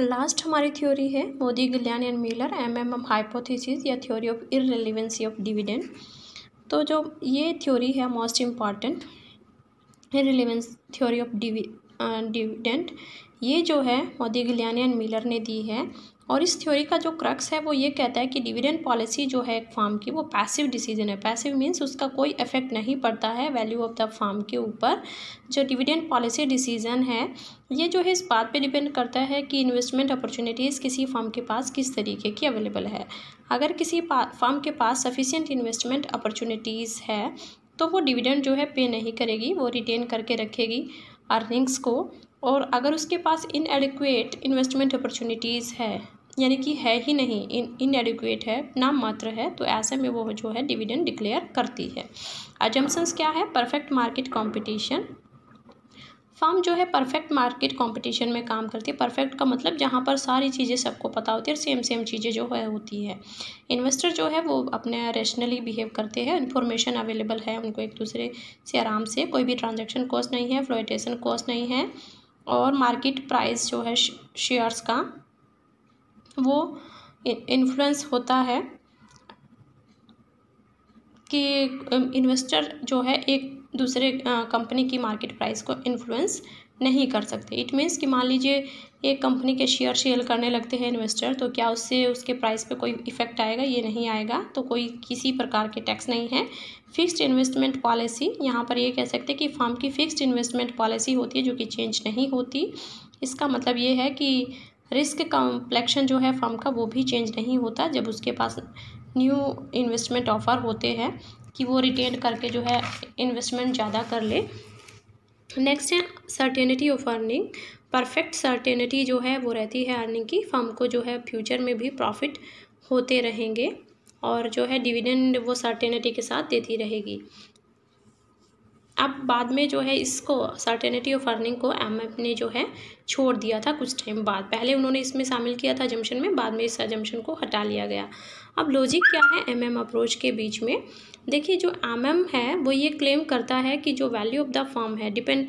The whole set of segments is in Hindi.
लास्ट हमारी थ्योरी है Modigliani and Miller M M M hypothesis या theory of irrelevance of dividend तो जो ये थ्योरी है most important irrelevance theory of dividend ये जो है मोदी गिल्यान एंड मिलर ने दी है और इस थ्योरी का जो क्रक्स है वो ये कहता है कि डिविडेंड पॉलिसी जो है एक फार्म की वो पैसिव डिसीजन है पैसिव मीन्स उसका कोई इफेक्ट नहीं पड़ता है वैल्यू ऑफ द फार्म के ऊपर जो डिविडेंड पॉलिसी डिसीजन है ये जो है इस बात पे डिपेंड करता है कि इन्वेस्टमेंट अपॉर्चुनिटीज़ किसी फार्म के पास किस तरीके की अवेलेबल है अगर किसी फार्म के पास सफिशियंट इन्वेस्टमेंट अपॉर्चुनिटीज़ है तो वो डिविडेंड जो है पे नहीं करेगी वो रिटेन करके रखेगी अर्निंग्स को और अगर उसके पास इनएडिक्वेट इन्वेस्टमेंट अपॉर्चुनिटीज़ है यानी कि है ही नहीं इन इनएडिकुएट है नाम मात्र है तो ऐसे में वो जो है डिविडेंड डिक्लेयर करती है अजम्पन्स क्या है परफेक्ट मार्केट कॉम्पिटिशन फॉर्म जो है परफेक्ट मार्केट कंपटीशन में काम करती है परफेक्ट का मतलब जहाँ पर सारी चीज़ें सबको पता होती है और सेम सेम चीज़ें जो है होती है इन्वेस्टर जो है वो अपने रेशनली बिहेव करते हैं इन्फॉर्मेशन अवेलेबल है उनको एक दूसरे से आराम से कोई भी ट्रांजेक्शन कॉस्ट नहीं है फ्लोइटेशन कॉस्ट नहीं है और मार्केट प्राइस जो है शेयर्स का वो इन्फ्लुएंस होता है कि इन्वेस्टर जो है एक दूसरे कंपनी की मार्केट प्राइस को इन्फ्लुएंस नहीं कर सकते इट मीन्स कि मान लीजिए एक कंपनी के शेयर शेयर करने लगते हैं इन्वेस्टर तो क्या उससे उसके प्राइस पे कोई इफेक्ट आएगा ये नहीं आएगा तो कोई किसी प्रकार के टैक्स नहीं है फिक्स्ड इन्वेस्टमेंट पॉलिसी यहाँ पर ये कह सकते हैं कि फार्म की फिक्स्ड इन्वेस्टमेंट पॉलिसी होती है जो कि चेंज नहीं होती इसका मतलब ये है कि रिस्क कॉम्प्लेक्शन जो है फर्म का वो भी चेंज नहीं होता जब उसके पास न्यू इन्वेस्टमेंट ऑफर होते हैं कि वो रिटेन करके जो है इन्वेस्टमेंट ज़्यादा कर ले नेक्स्ट है certainty of earning perfect certainty जो है वो रहती है अर्निंग की फर्म को जो है फ्यूचर में भी प्रॉफिट होते रहेंगे और जो है डिविडेंड वो सर्टेनिटी के साथ देती रहेगी अब बाद में जो है इसको सर्टेनिटी ऑफ अर्निंग को एम ने जो है छोड़ दिया था कुछ टाइम बाद पहले उन्होंने इसमें शामिल किया था जम्शन में बाद में इस जम्पन को हटा लिया गया अब लॉजिक क्या है एम एम अप्रोच के बीच में देखिए जो एम एम है वो ये क्लेम करता है कि जो वैल्यू ऑफ द फॉर्म है डिपेंड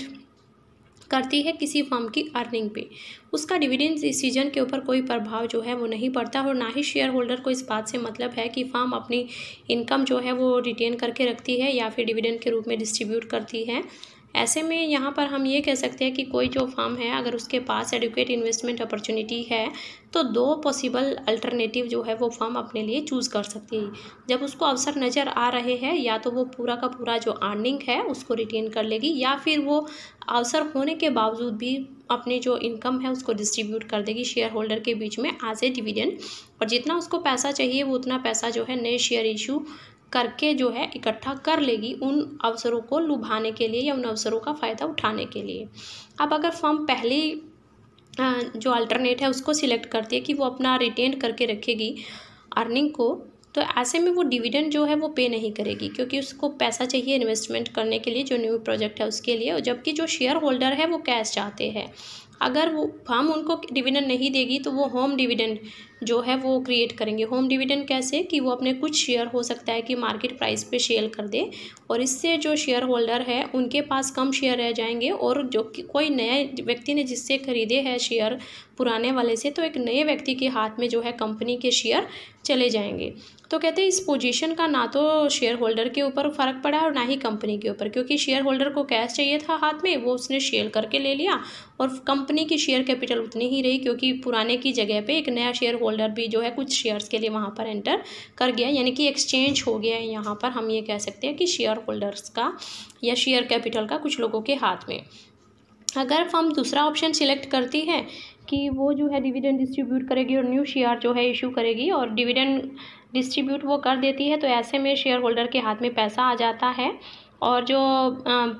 करती है किसी फर्म की अर्निंग पे उसका डिविडेंड डिसीजन के ऊपर कोई प्रभाव जो है वो नहीं पड़ता और ना ही शेयर होल्डर को इस बात से मतलब है कि फर्म अपनी इनकम जो है वो रिटेन करके रखती है या फिर डिविडेंड के रूप में डिस्ट्रीब्यूट करती है ऐसे में यहाँ पर हम ये कह सकते हैं कि कोई जो फार्म है अगर उसके पास एडुकेट इन्वेस्टमेंट अपॉर्चुनिटी है तो दो पॉसिबल अल्टरनेटिव जो है वो फर्म अपने लिए चूज़ कर सकती है जब उसको अवसर नज़र आ रहे हैं या तो वो पूरा का पूरा जो अर्निंग है उसको रिटेन कर लेगी या फिर वो अवसर होने के बावजूद भी अपने जो इनकम है उसको डिस्ट्रीब्यूट कर देगी शेयर होल्डर के बीच में एज ए डिविडेंड और जितना उसको पैसा चाहिए वो उतना पैसा जो है नए शेयर इशू करके जो है इकट्ठा कर लेगी उन अवसरों को लुभाने के लिए या उन अवसरों का फ़ायदा उठाने के लिए अब अगर फर्म पहली जो अल्टरनेट है उसको सिलेक्ट करती है कि वो अपना रिटेन करके रखेगी अर्निंग को तो ऐसे में वो डिविडेंड जो है वो पे नहीं करेगी क्योंकि उसको पैसा चाहिए इन्वेस्टमेंट करने के लिए जो न्यू प्रोजेक्ट है उसके लिए और जबकि जो शेयर होल्डर है वो कैश चाहते हैं अगर वो फर्म उनको डिविडेंड नहीं देगी तो वो होम डिविडेंड जो है वो क्रिएट करेंगे होम डिविडेंड कैसे कि वो अपने कुछ शेयर हो सकता है कि मार्केट प्राइस पे शेयर कर दे और इससे जो शेयर होल्डर है उनके पास कम शेयर रह जाएंगे और जो कोई नया व्यक्ति ने जिससे खरीदे हैं शेयर पुराने वाले से तो एक नए व्यक्ति के हाथ में जो है कंपनी के शेयर चले जाएंगे तो कहते हैं इस पोजीशन का ना तो शेयर होल्डर के ऊपर फ़र्क पड़ा और ना ही कंपनी के ऊपर क्योंकि शेयर होल्डर को कैश चाहिए था हाथ में वो उसने शेयर करके ले लिया और कंपनी की शेयर कैपिटल उतनी ही रही क्योंकि पुराने की जगह पे एक नया शेयर होल्डर होल्डर भी जो है कुछ शेयर्स के लिए वहाँ पर एंटर कर गया यानी कि एक्सचेंज हो गया है यहाँ पर हम ये कह सकते हैं कि शेयर होल्डर्स का या शेयर कैपिटल का कुछ लोगों के हाथ में अगर हम दूसरा ऑप्शन सिलेक्ट करती है कि वो जो है डिविडेंड डिस्ट्रीब्यूट करेगी और न्यू शेयर जो है इशू करेगी और डिविडेंड डिस्ट्रीब्यूट वो कर देती है तो ऐसे में शेयर होल्डर के हाथ में पैसा आ जाता है और जो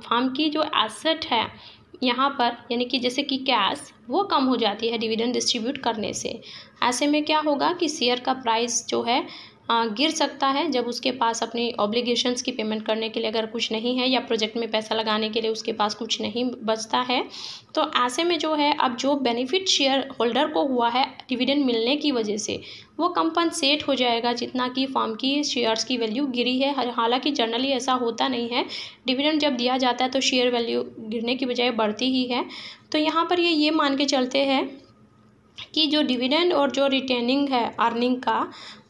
फार्म की जो एसेट है यहाँ पर यानी कि जैसे कि कैश वो कम हो जाती है डिविडेंड डिस्ट्रीब्यूट करने से ऐसे में क्या होगा कि शेयर का प्राइस जो है गिर सकता है जब उसके पास अपनी ऑब्लिगेशंस की पेमेंट करने के लिए अगर कुछ नहीं है या प्रोजेक्ट में पैसा लगाने के लिए उसके पास कुछ नहीं बचता है तो ऐसे में जो है अब जो बेनिफिट शेयर होल्डर को हुआ है डिविडेंड मिलने की वजह से वो कंपनसेट हो जाएगा जितना कि फॉर्म की शेयर्स की वैल्यू गिरी है हालांकि जनरली ऐसा होता नहीं है डिविडेंड जब दिया जाता है तो शेयर वैल्यू गिरने की बजाय बढ़ती ही है तो यहाँ पर ये ये मान के चलते हैं कि जो डिविडेंड और जो रिटेनिंग है अर्निंग का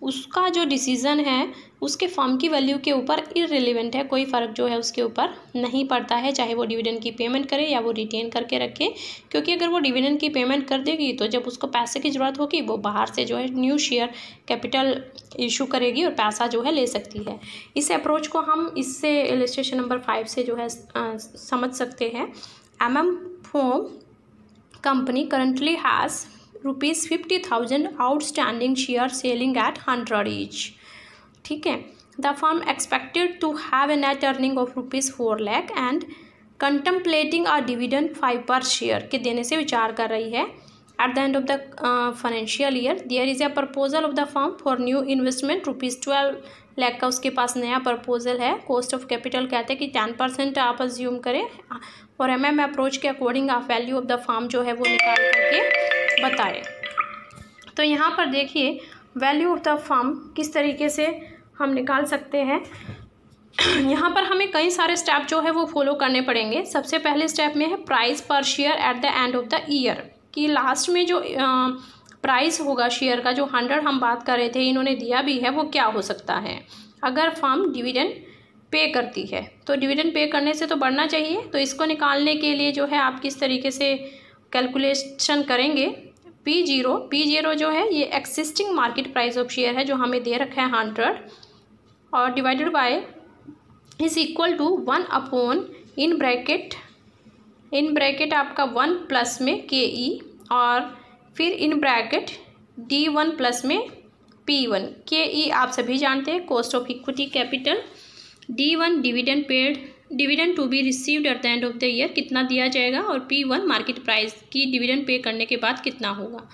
उसका जो डिसीज़न है उसके फॉर्म की वैल्यू के ऊपर इरेलीवेंट है कोई फ़र्क जो है उसके ऊपर नहीं पड़ता है चाहे वो डिविडेंड की पेमेंट करे या वो रिटेन करके रखे क्योंकि अगर वो डिविडेंड की पेमेंट कर देगी तो जब उसको पैसे की ज़रूरत होगी वो बाहर से जो है न्यू शेयर कैपिटल इशू करेगी और पैसा जो है ले सकती है इस अप्रोच को हम इससे इलेस्ट्रेशन नंबर फाइव से जो है आ, समझ सकते हैं M M firm company currently has rupees fifty thousand outstanding share selling at hundred each ठीक है the firm expected to have a net earning of rupees four lakh and contemplating a dividend five per share के देने से विचार कर रही है at the end of the financial year there is a proposal of the the for new investment rupees twelve lakh का उसके पास नया प्रपोजल है कॉस्ट ऑफ कैपिटल कहते हैं कि टेन परसेंट आप अज्यूम करें और एम एम अप्रोच के अकॉर्डिंग आप वैल्यू ऑफ द फार्म जो है वो निकाल करके बताए तो यहाँ पर देखिए वैल्यू ऑफ द फॉर्म किस तरीके से हम निकाल सकते हैं यहाँ पर हमें कई सारे स्टेप जो है वो फॉलो करने पड़ेंगे सबसे पहले स्टेप में है price per share at the end of the year कि लास्ट में जो प्राइस होगा शेयर का जो हंड्रेड हम बात कर रहे थे इन्होंने दिया भी है वो क्या हो सकता है अगर फॉर्म डिविडेंड पे करती है तो डिविडेंड पे करने से तो बढ़ना चाहिए तो इसको निकालने के लिए जो है आप किस तरीके से कैलकुलेशन करेंगे पी जीरो पी जीरो जो है ये existing market price of share है जो हमें दे रखा है हंड्रेड और divided by is equal to one upon in bracket in bracket आपका वन प्लस में के ई e और फिर in bracket D one plus में पी वन के ई आप सभी जानते हैं cost of equity capital D one dividend paid dividend to be received at the end of the year कितना दिया जाएगा और पी वन मार्केट प्राइस की डिविडेंड पे करने के बाद कितना होगा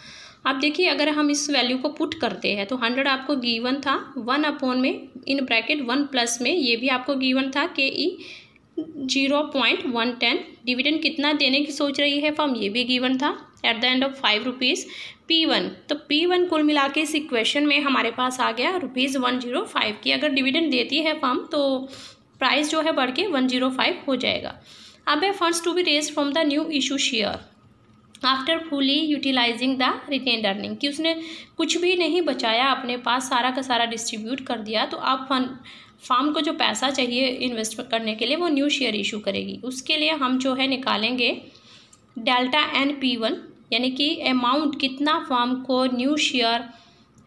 आप देखिए अगर हम इस वैल्यू को पुट करते हैं तो हंड्रेड आपको गीवन था वन अपॉन में इन ब्रैकेट वन प्लस में ये भी आपको गीवन था K e zero point one ten dividend कितना देने की सोच रही है फॉर्म ये भी गीवन था at the end of five rupees P one तो पी वन कुल मिला के इस इक्वेशन में हमारे पास आ गया रुपीज़ वन जीरो फाइव की अगर डिविडेंड देती है फॉर्म तो प्राइस जो है बढ़ के वन जीरो फाइव हो जाएगा अब है funds to be raise from the new issue share after fully utilizing the retain earning कि उसने कुछ भी नहीं बचाया अपने पास सारा का सारा डिस्ट्रीब्यूट कर दिया तो अब फंड फार्म को जो पैसा चाहिए इन्वेस्ट करने के लिए वो न्यू शेयर इशू करेगी उसके लिए हम जो है निकालेंगे डेल्टा एन पी वन यानी कि अमाउंट कितना फार्म को न्यू शेयर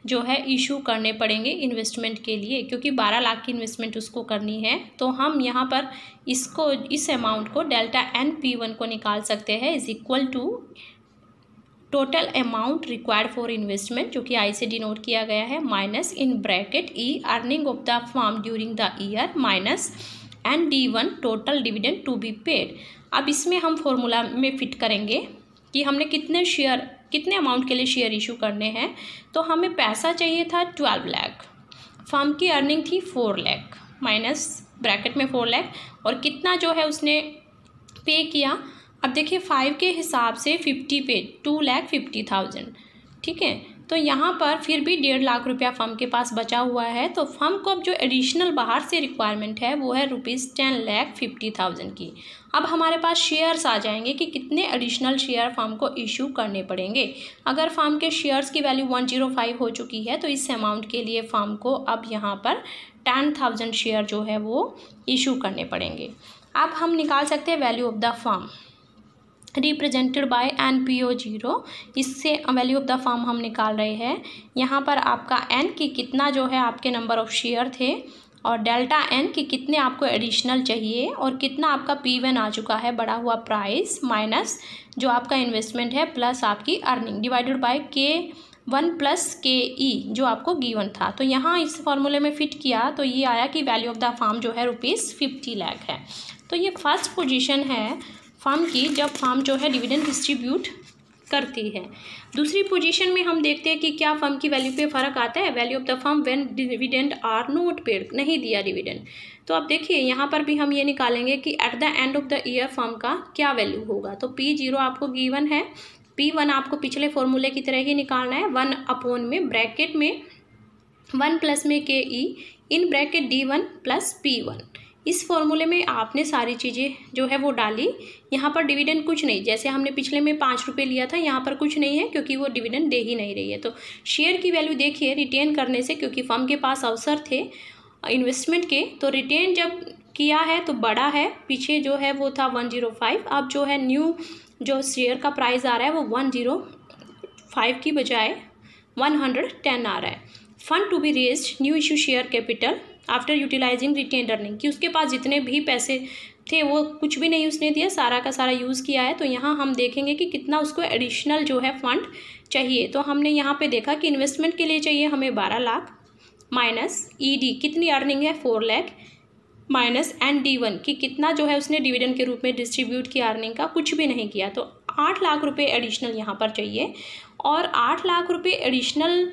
जो है इशू करने पड़ेंगे इन्वेस्टमेंट के लिए क्योंकि 12 लाख की इन्वेस्टमेंट उसको करनी है तो हम यहाँ पर इसको इस अमाउंट को डेल्टा एन पी वन को निकाल सकते हैं is equal to total amount required for investment जो कि आई से डिनोट किया गया है minus in bracket E earning of the firm during the year minus N D one total dividend to be paid अब इसमें हम फॉर्मूला में फिट करेंगे कि हमने कितने शेयर कितने अमाउंट के लिए शेयर इशू करने हैं तो हमें पैसा चाहिए था ट्वेल्व लैख फर्म की अर्निंग थी फोर लैख माइनस ब्रैकेट में फोर लैख और कितना जो है उसने पे किया अब देखिए फाइव के हिसाब से फिफ्टी पे टू लैख फिफ्टी थाउजेंड ठीक है तो यहाँ पर फिर भी डेढ़ लाख रुपया फर्म के पास बचा हुआ है तो फर्म को अब जो एडिशनल बाहर से रिक्वायरमेंट है वो है rupees ten lakh fifty thousand की अब हमारे पास शेयर्स आ जाएंगे कि कितने एडिशनल शेयर फार्म को इशू करने पड़ेंगे अगर फार्म के शेयर्स की वैल्यू वन जीरो फाइव हो चुकी है तो इस अमाउंट के लिए फार्म को अब यहाँ पर टेन थाउजेंड शेयर जो है वो इशू करने पड़ेंगे अब हम निकाल सकते हैं value of the firm represented by N P O zero इससे वैल्यू ऑफ द फार्म हम निकाल रहे हैं यहाँ पर आपका एन की कितना जो है आपके नंबर ऑफ शेयर थे और डेल्टा एन कि कितने आपको एडिशनल चाहिए और कितना आपका पी वन आ चुका है बढ़ा हुआ प्राइस माइनस जो आपका इन्वेस्टमेंट है प्लस आपकी earning divided by K one plus K e जो आपको गिवन था तो यहाँ इस फॉर्मूले में फिट किया तो ये आया कि वैल्यू ऑफ द फार्म जो है रुपीज़ फिफ्टी लैख है तो ये फर्स्ट पोजिशन है फार्म की जब फार्म जो है डिविडेंड डिस्ट्रीब्यूट करती है दूसरी पोजीशन में हम देखते हैं कि क्या फर्म की वैल्यू पे फ़र्क आता है value of the firm when dividend are not paid नहीं दिया डिविडेंड तो आप देखिए यहाँ पर भी हम ये निकालेंगे कि at the end of the year firm का क्या वैल्यू होगा तो पी जीरो आपको गिवन है पी वन आपको पिछले फॉर्मूले की तरह ही निकालना है वन अपोन में ब्रैकेट में वन प्लस में K e in bracket D one plus P one इस फॉर्मूले में आपने सारी चीज़ें जो है वो डाली यहाँ पर डिविडेंड कुछ नहीं जैसे हमने पिछले में पाँच रुपये लिया था यहाँ पर कुछ नहीं है क्योंकि वो डिविडेंड दे ही नहीं रही है तो शेयर की वैल्यू देखिए रिटेन करने से क्योंकि फर्म के पास अवसर थे इन्वेस्टमेंट के तो रिटेन जब किया है तो बड़ा है पीछे जो है वो था वन जीरो फाइव अब जो है न्यू जो शेयर का प्राइस आ रहा है वो वन जीरो फाइव की बजाय वन हंड्रेड टेन आ रहा है fund to be raise new issue share capital after utilizing retain earning कि उसके पास जितने भी पैसे थे वो कुछ भी नहीं उसने दिया सारा का सारा यूज़ किया है तो यहाँ हम देखेंगे कि कितना उसको एडिशनल जो है फंड चाहिए तो हमने यहाँ पे देखा कि इन्वेस्टमेंट के लिए चाहिए हमें बारह लाख माइनस ईडी e कितनी अर्निंग है four lakh minus N D one कि कितना जो है उसने डिविडेंड के रूप में डिस्ट्रीब्यूट किया अर्निंग का कुछ भी नहीं किया तो आठ लाख रुपये एडिशनल यहाँ पर चाहिए और आठ लाख रुपये एडिशनल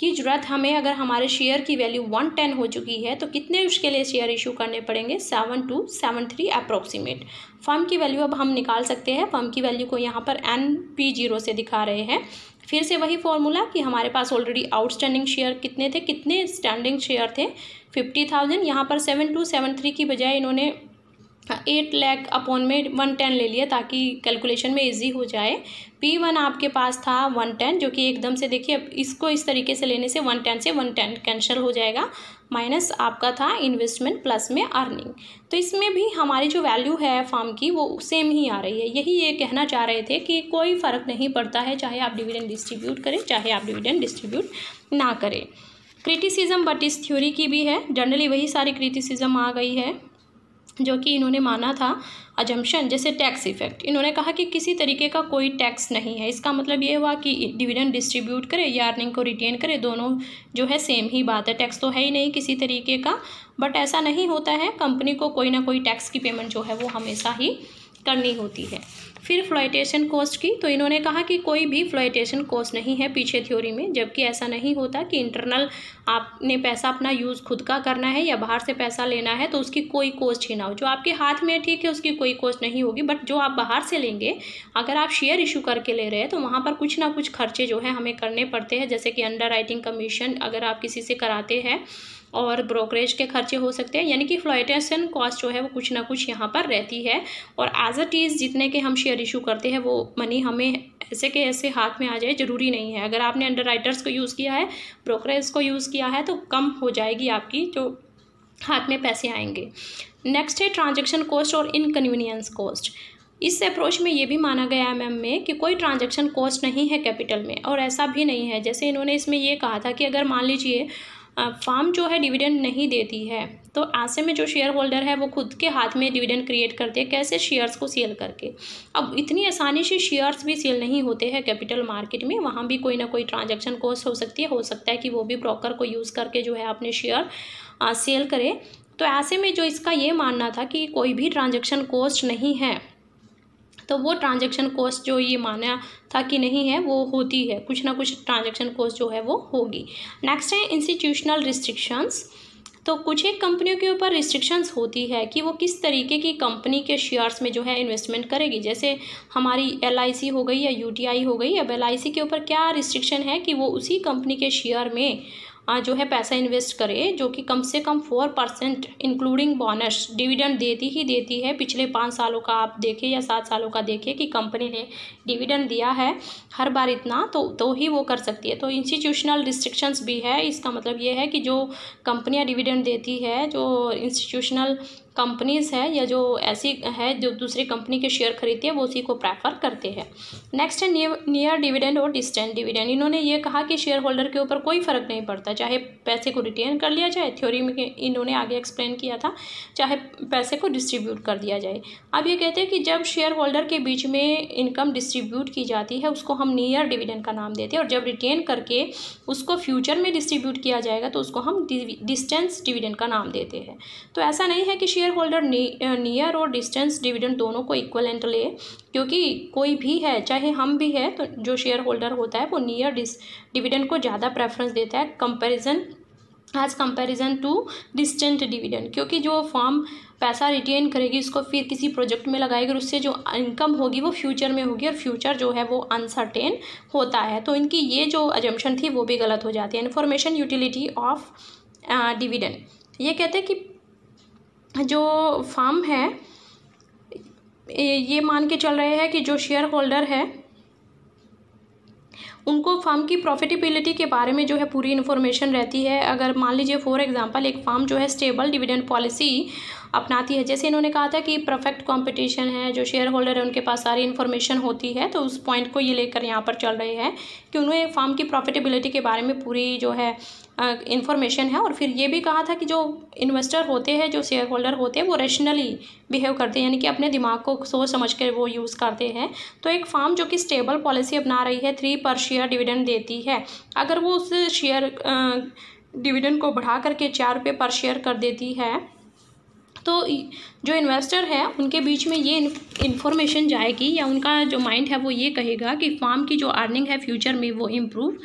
की ज़रूरत हमें अगर हमारे शेयर की वैल्यू वन टेन हो चुकी है तो कितने उसके लिए शेयर इशू करने पड़ेंगे seven two seven three approximate firm की वैल्यू अब हम निकाल सकते हैं फर्म की वैल्यू को यहाँ पर एन पी जीरो से दिखा रहे हैं फिर से वही फॉर्मूला कि हमारे पास ऑलरेडी आउटस्टैंडिंग शेयर कितने थे कितने स्टैंडिंग शेयर थे फिफ्टी थाउजेंड यहाँ पर सेवन टू सेवन थ्री की बजाय इन्होंने एट लैख अपॉन में वन टेन ले लिया ताकि कैलकुलेशन में इजी हो जाए पी वन आपके पास था वन टेन जो कि एकदम से देखिए इसको इस तरीके से लेने से वन टेन से वन टेन कैंसिल हो जाएगा माइनस आपका था इन्वेस्टमेंट प्लस में अर्निंग तो इसमें भी हमारी जो वैल्यू है फार्म की वो सेम ही आ रही है यही ये कहना चाह रहे थे कि कोई फ़र्क नहीं पड़ता है चाहे आप डिविडेंड डिस्ट्रीब्यूट करें चाहे आप डिविडेंड डिस्ट्रीब्यूट ना करें क्रिटिसिज्म बट इस थ्योरी की भी है जनरली वही सारी क्रिटिसिज्म आ गई है जो कि इन्होंने माना था अजम्पन जैसे टैक्स इफेक्ट इन्होंने कहा कि किसी तरीके का कोई टैक्स नहीं है इसका मतलब ये हुआ कि डिविडेंड डिस्ट्रीब्यूट करे या अर्निंग को रिटेन करे दोनों जो है सेम ही बात है टैक्स तो है ही नहीं किसी तरीके का बट ऐसा नहीं होता है कंपनी को कोई ना कोई टैक्स की पेमेंट जो है वो हमेशा ही करनी होती है फिर फ्लोइटेशन कॉस्ट की तो इन्होंने कहा कि कोई भी फ्लोइटेशन कॉस्ट नहीं है पीछे थ्योरी में जबकि ऐसा नहीं होता कि इंटरनल आपने पैसा अपना यूज़ खुद का करना है या बाहर से पैसा लेना है तो उसकी कोई कॉस्ट ही ना हो जो आपके हाथ में ठीक है उसकी कोई कॉस्ट नहीं होगी बट जो आप बाहर से लेंगे अगर आप शेयर इशू करके ले रहे हैं तो वहाँ पर कुछ ना कुछ खर्चे जो है हमें करने पड़ते हैं जैसे कि अंडर कमीशन अगर आप किसी से कराते हैं और ब्रोकरेज के खर्चे हो सकते हैं यानी कि फ्लोइटेशन कॉस्ट जो है वो कुछ ना कुछ यहाँ पर रहती है और एज अ टीज जितने के हम शेयर इशू करते हैं वो मनी हमें ऐसे के ऐसे हाथ में आ जाए ज़रूरी नहीं है अगर आपने अंडर राइटर्स को यूज़ किया है ब्रोकरेज को यूज़ किया है तो कम हो जाएगी आपकी जो तो हाथ में पैसे आएंगे नेक्स्ट है ट्रांजेक्शन कॉस्ट और इनकन्वीनियंस कॉस्ट इस अप्रोच में ये भी माना गया है मैम में कि कोई ट्रांजैक्शन कॉस्ट नहीं है कैपिटल में और ऐसा भी नहीं है जैसे इन्होंने इसमें ये कहा था कि अगर मान लीजिए फार्म जो है डिविडेंड नहीं देती है तो ऐसे में जो शेयर होल्डर है वो खुद के हाथ में डिविडेंड क्रिएट करते हैं कैसे शेयर्स को सेल करके अब इतनी आसानी से शेयर्स भी सेल नहीं होते हैं कैपिटल मार्केट में वहाँ भी कोई ना कोई ट्रांजैक्शन कॉस्ट हो सकती है हो सकता है कि वो भी ब्रोकर को यूज़ करके जो है अपने शेयर सेल करे तो ऐसे में जो इसका ये मानना था कि कोई भी ट्रांजेक्शन कॉस्ट नहीं है तो वो ट्रांजेक्शन कॉस्ट जो ये माना था कि नहीं है वो होती है कुछ ना कुछ ट्रांजेक्शन कॉस्ट जो है वो होगी नेक्स्ट है इंस्टीट्यूशनल रिस्ट्रिक्शंस तो कुछ एक कंपनियों के ऊपर रिस्ट्रिक्शंस होती है कि वो किस तरीके की कंपनी के शेयर्स में जो है इन्वेस्टमेंट करेगी जैसे हमारी एल हो गई या यू हो गई अब एल के ऊपर क्या रिस्ट्रिक्शन है कि वो उसी कंपनी के शेयर में हाँ, जो है पैसा इन्वेस्ट करे जो कि कम से कम four percent including bonus dividend देती ही देती है पिछले पाँच सालों का आप देखें या सात सालों का देखें कि कंपनी ने डिविडेंड दिया है हर बार इतना तो तो ही वो कर सकती है तो इंस्टीट्यूशनल रिस्ट्रिक्शंस भी है इसका मतलब ये है कि जो कंपनियाँ डिविडेंड देती है जो इंस्टीट्यूशनल कंपनीज़ हैं या जो ऐसी है जो दूसरी कंपनी के शेयर खरीदती है वो उसी को प्रेफर करते हैं नेक्स्ट है नियर डिविडेंड और डिस्टेंट डिविडेंड इन्होंने ये कहा कि शेयर होल्डर के ऊपर कोई फ़र्क नहीं पड़ता चाहे पैसे को रिटेन कर लिया जाए थ्योरी में इन्होंने आगे एक्सप्लेन किया था चाहे पैसे को डिस्ट्रीब्यूट कर दिया जाए अब ये कहते हैं कि जब शेयर होल्डर के बीच में इनकम डिस्ट्रीब्यूट की जाती है उसको हम नियर डिविडेंड का नाम देते हैं और जब रिटेन करके उसको फ्यूचर में डिस्ट्रीब्यूट किया जाएगा तो उसको हम डिस्टेंस डिविडेंड का नाम देते हैं तो ऐसा नहीं है कि शेयर शेयर होल्डर नियर और डिस्टेंस डिविडेंड दोनों को इक्वल एंट ले क्योंकि कोई भी है चाहे हम भी है तो जो शेयर होल्डर होता है वो नियर डिविडेंड को ज़्यादा प्रेफरेंस देता है comparison as comparison to distant dividend क्योंकि जो फॉर्म पैसा रिटेन करेगी उसको फिर किसी प्रोजेक्ट में लगाएगी उससे जो इनकम होगी वो फ्यूचर में होगी और फ्यूचर जो है वो अनसर्टेन होता है तो इनकी ये जो एजम्पन थी वो भी गलत हो जाती है इन्फॉर्मेशन यूटिलिटी ऑफ डिविडेंड ये कहते हैं कि जो फार्म है ये मान के चल रहे हैं कि जो शेयर होल्डर है उनको फार्म की प्रॉफिटेबिलिटी के बारे में जो है पूरी इन्फॉर्मेशन रहती है अगर मान लीजिए फॉर एग्जांपल एक फार्म जो है स्टेबल डिविडेंड पॉलिसी अपनाती है जैसे इन्होंने कहा था कि परफेक्ट कंपटीशन है जो शेयर होल्डर है उनके पास सारी इन्फॉर्मेशन होती है तो उस पॉइंट को ये लेकर यहाँ पर चल रहे हैं कि उन्हें फार्म की प्रॉफिटेबिलिटी के बारे में पूरी जो है इन्फॉर्मेशन है और फिर ये भी कहा था कि जो इन्वेस्टर होते हैं जो शेयर होल्डर होते हैं वो रेशनली बिहेव करते हैं यानी कि अपने दिमाग को सोच समझ कर वो यूज़ करते हैं तो एक फार्म जो कि स्टेबल पॉलिसी अपना रही है थ्री पर शेयर डिविडेंड देती है अगर वो उस शेयर डिविडेंड को बढ़ा करके चार रुपये पर शेयर कर देती है तो जो इन्वेस्टर है उनके बीच में ये इन्फॉर्मेशन जाएगी या उनका जो माइंड है वो ये कहेगा कि फार्म की जो अर्निंग है फ्यूचर में वो इम्प्रूव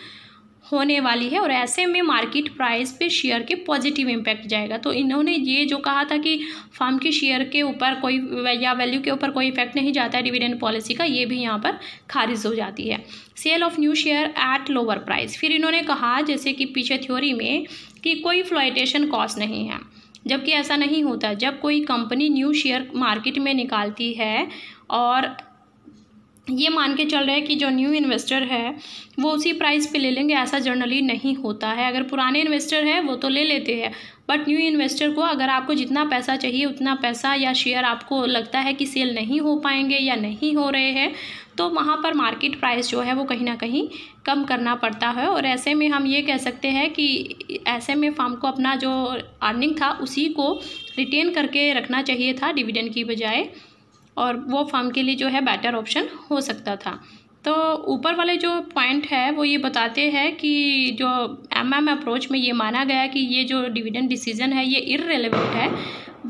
होने वाली है और ऐसे में मार्केट प्राइस पे शेयर के पॉजिटिव इम्पैक्ट जाएगा तो इन्होंने ये जो कहा था कि फार्म के शेयर के ऊपर कोई या वैल्यू के ऊपर कोई इफेक्ट नहीं जाता है डिविडेंड पॉलिसी का ये भी यहाँ पर खारिज हो जाती है sale of new share at lower price फिर इन्होंने कहा जैसे कि पीछे थ्योरी में कि कोई फ्लोइटेशन कॉस्ट नहीं है जबकि ऐसा नहीं होता जब कोई कंपनी न्यू शेयर मार्केट में निकालती है और ये मान के चल रहे हैं कि जो न्यू इन्वेस्टर है वो उसी प्राइस पे ले लेंगे ऐसा जनरली नहीं होता है अगर पुराने इन्वेस्टर हैं वो तो ले लेते हैं बट न्यू इन्वेस्टर को अगर आपको जितना पैसा चाहिए उतना पैसा या शेयर आपको लगता है कि सेल नहीं हो पाएंगे या नहीं हो रहे हैं तो वहाँ पर मार्केट प्राइस जो है वो कहीं ना कहीं कम करना पड़ता है और ऐसे में हम ये कह सकते हैं कि ऐसे में फार्म को अपना जो अर्निंग था उसी को रिटेन करके रखना चाहिए था डिविडेंड की बजाय और वो फर्म के लिए जो है बेटर ऑप्शन हो सकता था तो ऊपर वाले जो पॉइंट है वो ये बताते हैं कि जो एम एम अप्रोच में ये माना गया कि ये जो डिविडेंड डिसीजन है ये इरेलीवेंट है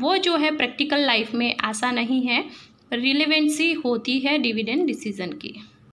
वो जो है प्रैक्टिकल लाइफ में ऐसा नहीं है रिलेवेंसी होती है डिविडेंड डिसीजन की